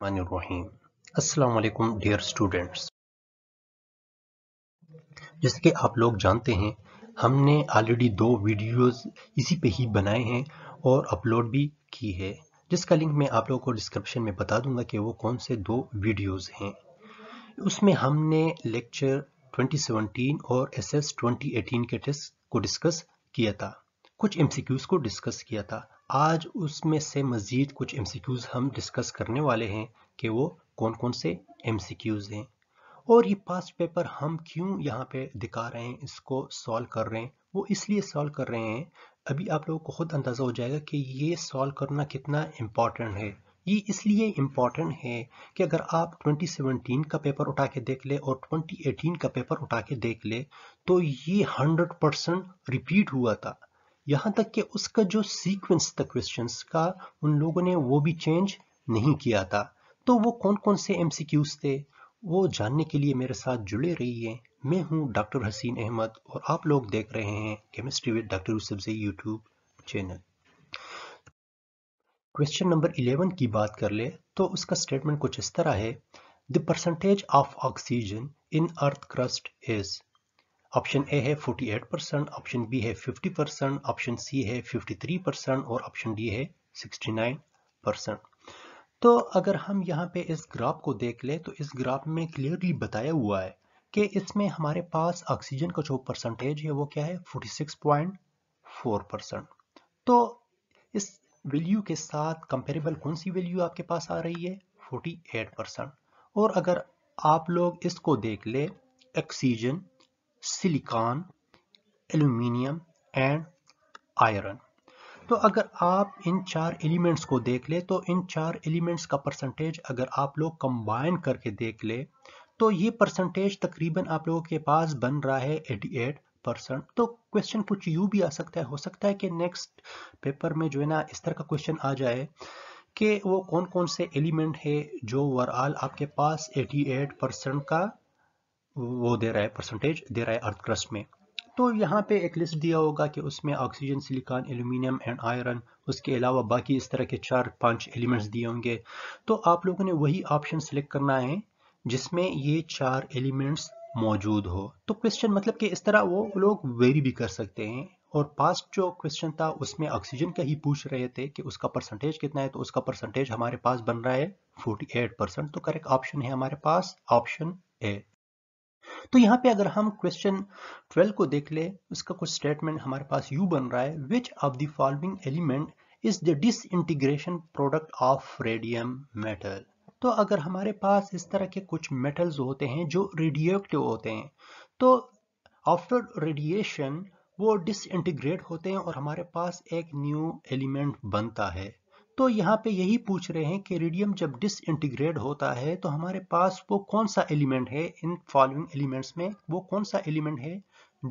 अस्सलाम वालेकुम dear students जैसे कि आप लोग जानते हैं हमने ऑलरेडी दो वीडियोस इसी पे ही बनाए हैं और अपलोड भी की है जिसका लिंक मैं आप लोगों को डिस्क्रिप्शन में बता दूंगा कि वो कौन से दो वीडियोस हैं उसमें हमने लेक्चर 2017 और एसएस 2018 के टेस्ट को डिस्कस किया था कुछ एमसीक्यूज को डिस्कस किया था आज उसमें से मज़ीद कुछ एम हम डिस्कस करने वाले हैं कि वो कौन कौन से एम हैं और ये पास्ट पेपर हम क्यों यहाँ पे दिखा रहे हैं इसको सॉल्व कर रहे हैं वो इसलिए सॉल्व कर रहे हैं अभी आप लोगों को खुद अंदाज़ा हो जाएगा कि ये सॉल्व करना कितना इम्पॉर्टेंट है ये इसलिए इम्पॉर्टेंट है कि अगर आप 2017 का पेपर उठा के देख ले और 2018 का पेपर उठा के देख ले तो ये 100 परसेंट रिपीट हुआ था यहाँ तक कि उसका जो सीक्वेंस था क्वेश्चन का उन लोगों ने वो भी चेंज नहीं किया था तो वो कौन कौन से एम थे वो जानने के लिए मेरे साथ जुड़े रहिए मैं हूँ डॉक्टर हसीन अहमद और आप लोग देख रहे हैं chemistry with doctor YouTube channel question number 11 की बात कर ले तो उसका स्टेटमेंट कुछ इस तरह है the percentage of oxygen in earth crust is option A है 48 परसेंट ऑप्शन बी है 50 परसेंट ऑप्शन सी है 53 परसेंट और ऑप्शन डी है 69 परसेंट तो अगर हम यहाँ पे इस ग्राफ को देख ले तो इस ग्राफ में क्लियरली बताया हुआ है कि इसमें हमारे पास ऑक्सीजन का जो परसेंटेज है वो क्या है 46.4 परसेंट तो इस वैल्यू के साथ कंपेरेबल कौन सी वैल्यू आपके पास आ रही है 48 परसेंट और अगर आप लोग इसको देख ले oxygen silicon aluminium and iron तो अगर आप इन चार एलिमेंट्स को देख ले तो इन चार एलिमेंट्स का परसेंटेज अगर आप लोग कंबाइन करके देख ले तो ये परसेंटेज तकरीबन आप लोगों के पास बन रहा है 88 परसेंट तो क्वेश्चन कुछ यू भी आ सकता है हो सकता है कि नेक्स्ट पेपर में जो है ना इस तरह का क्वेश्चन आ जाए कि वो कौन कौन से एलिमेंट है जो ओवरऑल आपके पास 88 परसेंट का वो दे रहा है परसेंटेज दे रहा है अर्थ क्रस्ट में तो यहाँ पे एक लिस्ट दिया होगा कि उसमें oxygen silicon aluminium and iron उसके अलावा बाकी इस तरह के चार पांच एलिमेंट्स दिए होंगे तो आप लोगों ने वही ऑप्शन सिलेक्ट करना है जिसमें ये चार एलिमेंट्स मौजूद हो तो क्वेश्चन मतलब कि इस तरह वो लोग वेरी भी कर सकते हैं और पास्ट जो क्वेश्चन था उसमें ऑक्सीजन का ही पूछ रहे थे कि उसका परसेंटेज कितना है तो उसका परसेंटेज हमारे पास बन रहा है फोर्टी परसेंट तो करेक्ट ऑप्शन है हमारे पास ऑप्शन ए तो यहाँ पे अगर हम क्वेश्चन 12 को देख ले उसका कुछ स्टेटमेंट हमारे पास यू बन रहा है which of the following element is the integration product of radium metal तो अगर हमारे पास इस तरह के कुछ मेटल्स होते हैं जो रेडियोक्टिव होते हैं तो आफ्टर रेडिएशन वो डिसइंटीग्रेट होते हैं और हमारे पास एक न्यू एलिमेंट बनता है तो यहाँ पे यही पूछ रहे हैं कि रेडियम जब डिसइंटीग्रेट होता है तो हमारे पास वो कौन सा एलिमेंट है इन फॉलोइंग एलिमेंट्स में वो कौन सा एलिमेंट है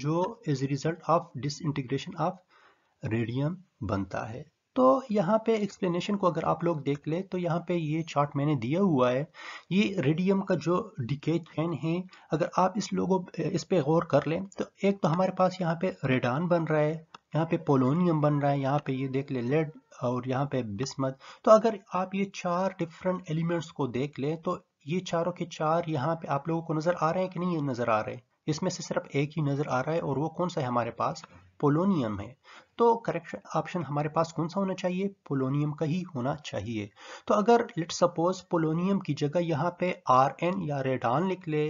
जो as result of disintegration of radium बनता है तो यहाँ पे एक्सप्लेनेशन को अगर आप लोग देख ले तो यहाँ पे ये चार्ट मैंने दिया हुआ है ये रेडियम का जो डिके चैन है अगर आप इस लोगों इस पे गौर कर लें तो एक तो हमारे पास यहाँ पे रेडान बन रहा है यहाँ पे पोलोनियम बन रहा है यहाँ पे ये देख ले लेड और यहाँ पे बिस्मत तो अगर आप ये चार डिफरेंट एलिमेंट्स को देख लें तो ये चारों के चार यहाँ पे आप लोगों को नज़र आ रहे हैं कि नहीं नज़र आ रहे इसमें से सिर्फ एक ही नज़र आ रहा है और वो कौन सा है हमारे पास पोलोनियम है तो करेक्ट ऑप्शन हमारे पास कौन सा होना चाहिए पोलोनियम का ही होना चाहिए तो अगर लेट सपोज पोलोनियम की जगह यहाँ पे आर एन या रेडान लिख ले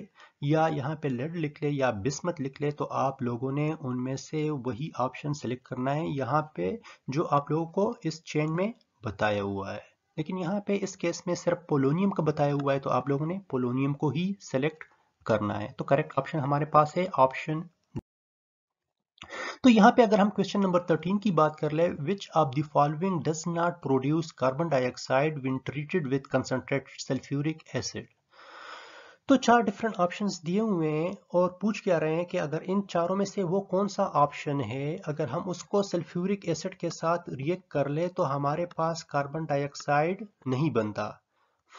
या यहाँ पे लेड लिख ले या बिस्मत लिख ले तो आप लोगों ने उनमें से वही ऑप्शन सेलेक्ट करना है यहाँ पे जो आप लोगों को इस चेन में बताया हुआ है लेकिन यहाँ पे इस केस में सिर्फ पोलोनियम का बताया हुआ है तो आप लोगों ने पोलोनियम को ही सेलेक्ट करना है तो करेक्ट ऑप्शन हमारे पास है ऑप्शन तो यहाँ पे अगर हम क्वेश्चन नंबर 13 की बात कर ले which of the following does not produce carbon dioxide when treated with concentrated sulphuric acid तो चार डिफरेंट ऑप्शंस दिए हुए हैं और पूछ क्या रहे हैं कि अगर इन चारों में से वो कौन सा ऑप्शन है अगर हम उसको सल्फ्यूरिक एसिड के साथ रिएक्ट कर ले तो हमारे पास कार्बन डाइऑक्साइड नहीं बनता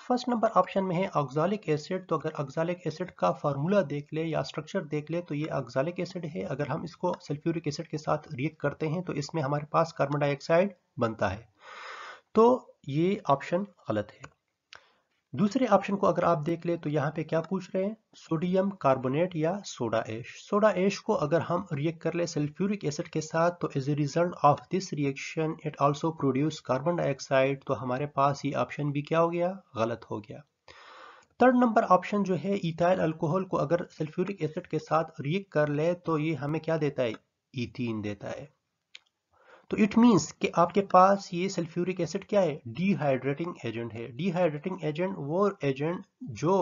फर्स्ट नंबर ऑप्शन में है ऑक्जालिक एसिड तो अगर ऑक्जालिक एसिड का फार्मूला देख ले या स्ट्रक्चर देख ले तो ये ऑक्जालिक एसिड है अगर हम इसको सल्फ्यूरिक एसिड के साथ रिएक्ट करते हैं तो इसमें हमारे पास कार्बन डाइऑक्साइड बनता है तो ये ऑप्शन गलत है दूसरे ऑप्शन को अगर आप देख ले तो यहाँ पे क्या पूछ रहे हैं सोडियम कार्बोनेट या सोडा एश सोडा एश को अगर हम रिएक्ट कर ले सल्फ्यूरिक एसिड के साथ तो as a result of this reaction it also produce carbon dioxide तो हमारे पास ये ऑप्शन भी क्या हो गया गलत हो गया थर्ड नंबर ऑप्शन जो है इथाइल अल्कोहल को अगर सल्फ्यूरिक एसिड के साथ रिएक्ट कर ले तो ये हमें क्या देता है इथीन देता है तो इट मीन्स कि आपके पास ये सल्फ्यूरिक एसिड क्या है डिहाइड्रेटिंग एजेंट है डिहाइड्रेटिंग एजेंट वो एजेंट जो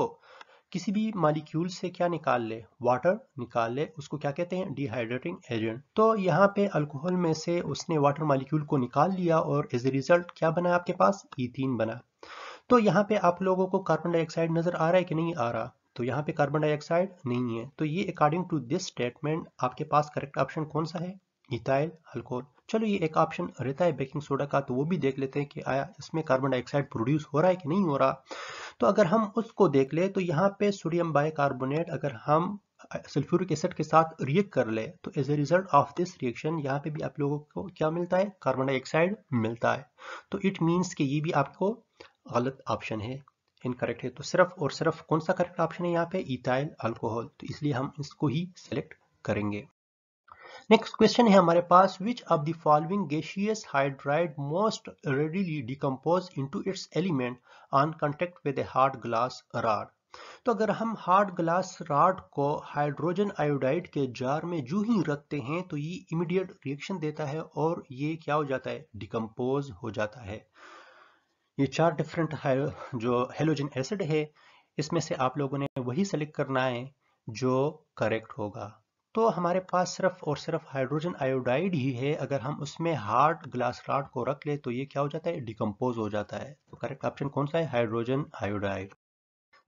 किसी भी मालिक्यूल से क्या निकाल ले वाटर निकाल ले उसको क्या कहते हैं डिहाइड्रेटिंग एजेंट तो यहाँ पे अल्कोहल में से उसने वाटर मालिक्यूल को निकाल लिया और एज ए रिजल्ट क्या बना आपके पास इथीन बना तो यहाँ पे आप लोगों को कार्बन डाइऑक्साइड नजर आ रहा है कि नहीं आ रहा तो यहाँ पे कार्बन डाइऑक्साइड नहीं है तो ये अकॉर्डिंग टू दिस स्टेटमेंट आपके पास करेक्ट ऑप्शन कौन सा है इथाइल अल्कोहल चलो ये एक ऑप्शन रहता है बेकिंग सोडा का तो वो भी देख लेते हैं कि आया इसमें कार्बन डाइऑक्साइड प्रोड्यूस हो रहा है कि नहीं हो रहा तो अगर हम उसको देख ले तो यहाँ पे सोडियम बाइकार्बोनेट अगर हम सल्फ्यूरिक एसिड के साथ रिएक्ट कर ले तो as a result of this reaction यहाँ पे भी आप लोगों को क्या मिलता है कार्बन डाइऑक्साइड मिलता है तो इट मीन्स कि ये भी आपको गलत ऑप्शन है इनकरेक्ट है तो सिर्फ और सिर्फ कौन सा करेक्ट ऑप्शन है यहाँ पे इथाइल अल्कोहल तो इसलिए हम इसको ही सिलेक्ट करेंगे नेक्स्ट क्वेश्चन है हमारे पास which of the following gaseous hydride most readily decompose into its element on contact with a hard glass rod तो अगर हम हार्ड ग्लास राड को हाइड्रोजन आयोडाइड के जार में जू ही रखते हैं तो ये इमीडिएट रिएक्शन देता है और ये क्या हो जाता है डिकम्पोज हो जाता है ये चार डिफरेंट जो हेलोजन एसिड है इसमें से आप लोगों ने वही सेलेक्ट करना है जो करेक्ट होगा तो हमारे पास सिर्फ और सिर्फ हाइड्रोजन आयोडाइड ही है अगर हम उसमें हार्ड ग्लास राड को रख ले तो ये क्या हो जाता है डिकम्पोज हो जाता है तो करेक्ट ऑप्शन कौन सा है हाइड्रोजन आयोडाइड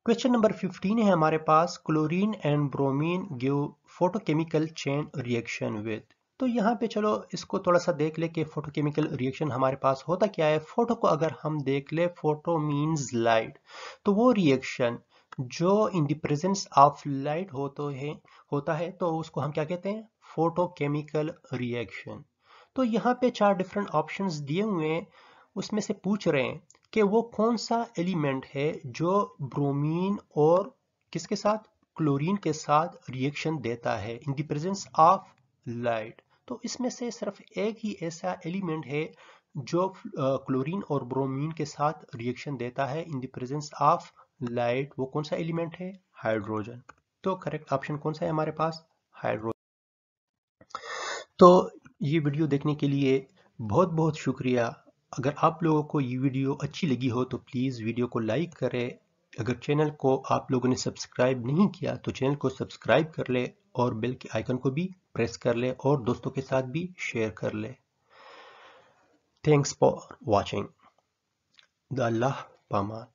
क्वेश्चन नंबर 15 है हमारे पास chlorine and bromine give photochemical chain reaction with तो यहाँ पे चलो इसको थोड़ा सा देख ले कि फोटोकेमिकल रिएक्शन हमारे पास होता क्या है फोटो को अगर हम देख ले फोटो मीन्स लाइट तो वो रिएक्शन जो in the presence of light होते हैं है होता है तो उसको हम क्या कहते हैं फोटोकेमिकल रिएक्शन तो यहाँ पे चार डिफरेंट ऑप्शंस दिए हुए हैं उसमें से पूछ रहे हैं कि वो कौन सा एलिमेंट है जो ब्रोमीन और किसके साथ क्लोरीन के साथ रिएक्शन देता है in the presence of light तो इसमें से सिर्फ एक ही ऐसा एलिमेंट है जो क्लोरीन और ब्रोमीन के साथ रिएक्शन देता है in the presence of light वो कौन सा एलिमेंट है हाइड्रोजन तो करेक्ट ऑप्शन कौन सा है हमारे पास हाइड्रोजन तो ये वीडियो देखने के लिए बहुत बहुत शुक्रिया अगर आप लोगों को ये वीडियो अच्छी लगी हो तो प्लीज़ वीडियो को लाइक करें अगर चैनल को आप लोगों ने सब्सक्राइब नहीं किया तो चैनल को सब्सक्राइब कर ले और बेल के आइकन को भी प्रेस कर ले और दोस्तों के साथ भी शेयर कर ले थैंक्स फॉर वॉचिंग द अल्लाह पामान